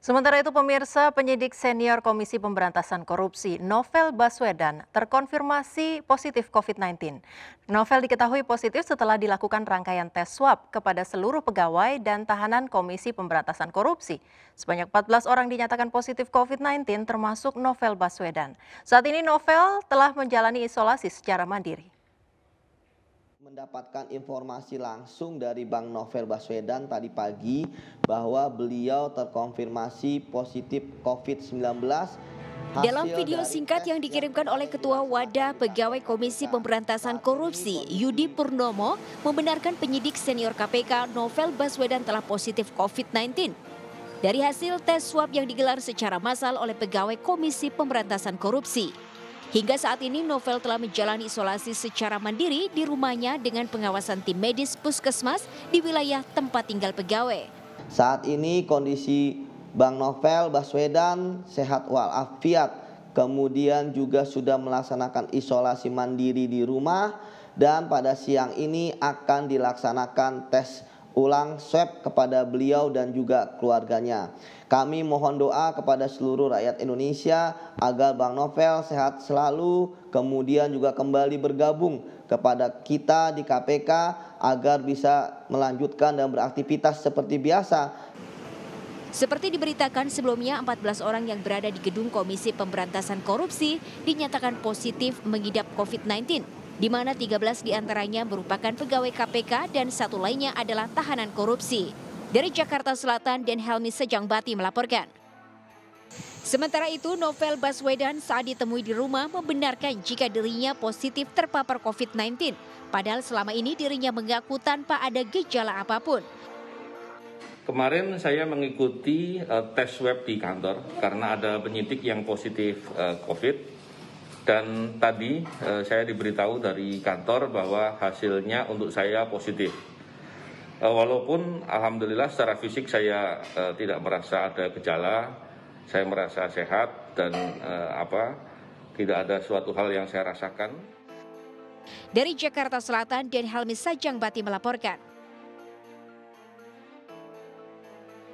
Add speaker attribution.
Speaker 1: Sementara itu pemirsa, penyidik senior Komisi Pemberantasan Korupsi Novel Baswedan terkonfirmasi positif COVID-19. Novel diketahui positif setelah dilakukan rangkaian tes swab kepada seluruh pegawai dan tahanan Komisi Pemberantasan Korupsi. Sebanyak 14 orang dinyatakan positif COVID-19 termasuk Novel Baswedan. Saat ini Novel telah menjalani isolasi secara mandiri
Speaker 2: mendapatkan informasi langsung dari Bang Novel Baswedan tadi pagi bahwa beliau terkonfirmasi positif COVID-19 dalam video
Speaker 3: singkat yang dikirimkan oleh Ketua Wadah Pegawai Komisi Pemberantasan Korupsi Yudi Purnomo membenarkan penyidik senior KPK Novel Baswedan telah positif COVID-19. Dari hasil tes swab yang digelar secara massal oleh pegawai Komisi Pemberantasan Korupsi. Hingga saat ini Novel telah menjalani isolasi secara mandiri di rumahnya dengan pengawasan tim medis puskesmas di wilayah tempat tinggal pegawai.
Speaker 2: Saat ini kondisi Bang Novel Baswedan sehat walafiat. Kemudian juga sudah melaksanakan isolasi mandiri di rumah dan pada siang ini akan dilaksanakan tes ulang swab kepada beliau dan juga keluarganya. Kami mohon doa kepada seluruh rakyat Indonesia agar Bang Novel sehat selalu, kemudian juga kembali bergabung kepada kita di KPK agar bisa melanjutkan dan beraktivitas seperti biasa.
Speaker 3: Seperti diberitakan sebelumnya, 14 orang yang berada di gedung Komisi Pemberantasan Korupsi dinyatakan positif mengidap COVID-19 di mana 13 diantaranya merupakan pegawai KPK dan satu lainnya adalah tahanan korupsi. Dari Jakarta Selatan, Den Helmi Sejangbati melaporkan. Sementara itu, Novel Baswedan saat ditemui di rumah membenarkan jika dirinya positif terpapar COVID-19. Padahal selama ini dirinya mengaku tanpa ada gejala apapun.
Speaker 4: Kemarin saya mengikuti eh, tes web di kantor karena ada penyidik yang positif eh, COVID dan tadi eh, saya diberitahu dari kantor bahwa hasilnya untuk saya positif. Eh, walaupun alhamdulillah secara fisik saya eh, tidak merasa ada gejala, saya merasa sehat dan eh, apa tidak ada suatu hal yang saya rasakan.
Speaker 3: Dari Jakarta Selatan, Dan Helmi Sajang Bati melaporkan.